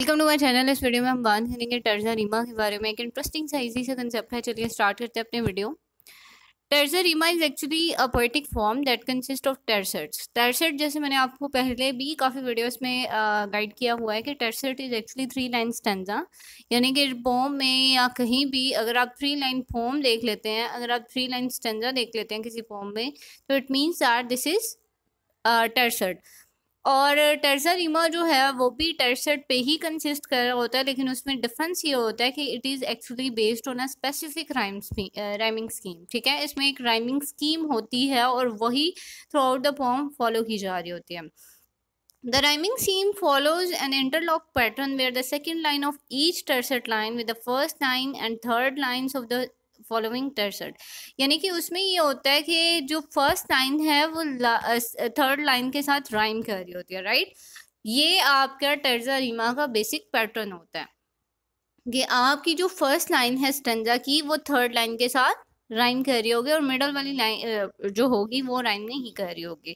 Welcome to my channel इस video में हम बात करेंगे टर्जा रीमा के बारे में एक इंटरेस्टिंग सा इजी सा कंसेप्ट है चलिए स्टार्ट करते हैं अपने video terza rima is actually a poetic form that consist of tercets tercet जैसे मैंने आपको पहले भी काफ़ी वीडियोस में गाइड uh, किया हुआ है कि tercet is actually three line stanza यानी कि पोम में या कहीं भी अगर आप थ्री लाइन फॉर्म देख लेते हैं अगर आप थ्री लाइन स्टेंजा देख लेते हैं किसी फॉर्म में तो it means are this is tercet और टर्सर इमा जो है वो भी टर्सट पे ही कंसिस्ट कर रहा होता है लेकिन उसमें डिफरेंस ये होता है कि it is actually based on a specific rhyme rhyming scheme ठीक है इसमें एक राइमिंग स्कीम होती है और वही throughout the form follow की जा रही होती है the rhyming scheme follows an interlock pattern where the second line of each tercet line with the first line and third line of the following tercet यानी कि उसमें ये होता है कि जो फर्स्ट लाइन है वो थर्ड लाइन के साथ राइम कर रही होती है राइट ये आपका तर्जा रीमा का बेसिक पैटर्न होता है कि आपकी जो फर्स्ट लाइन है स्टंजा की वो थर्ड लाइन के साथ राइम कर रही होगी और मिडल वाली लाइन जो होगी वो राइम नहीं कर रही होगी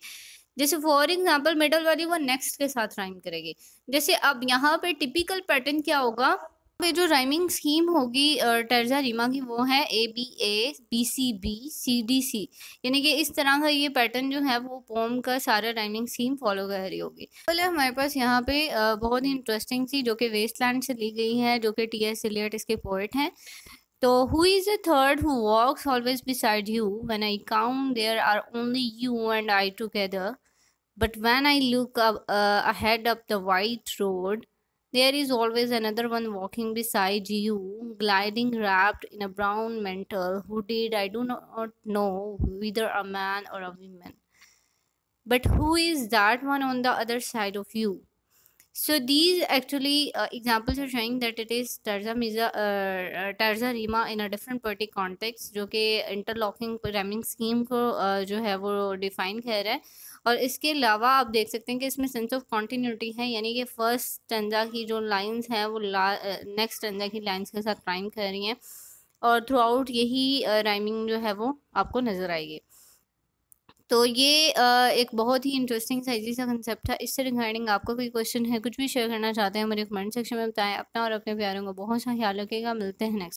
जैसे फॉर एग्जांपल मिडल वाली वो नेक्स्ट के साथ राइम करेगी जैसे अब यहाँ पे टिपिकल पैटर्न क्या होगा पे जो राइमिंग स्कीम होगी टर्जा रीमा की वो है A B A B C B C D C यानी कि इस तरह का ये पैटर्न जो है वो पोम का सारा राइमिंग स्कीम फॉलो कर रही होगी पहले तो हमारे पास यहाँ पे बहुत ही इंटरेस्टिंग सी जो कि वेस्टलैंड से ली गई है जो कि टी एस एलियट इसके पोइट हैं तो who is a third who walks always beside you when I count there are only you and I together but when I look up ahead up the white road There is always another one walking beside you, gliding wrapped in a brown mantle. Who did I do not know, whether a man or a woman. But who is that one on the other side of you? So these actually uh, examples are showing that it is tarza miza, uh, tarza rima in a different party context jo ke interlocking programming scheme ko uh, jo hai wo define kar raha hai और इसके अलावा आप देख सकते हैं कि इसमें sense of continuity है यानी कि फर्स्ट टेंजा की जो लाइंस हैं वो नेक्स्ट टेंजा की लाइंस के साथ राइम कर रही हैं और थ्रू आउट यही राइमिंग जो है वो आपको नज़र आएगी तो ये एक बहुत ही इंटरेस्टिंग साइजी सा कंसेप्ट है इससे रिगार्डिंग आपको कोई क्वेश्चन है कुछ भी शेयर करना चाहते हैं मेरे कमेंट सेक्शन में बताएं अपना और अपने प्यारों का बहुत सा ख्याल रखेगा मिलते हैं नेक्स्ट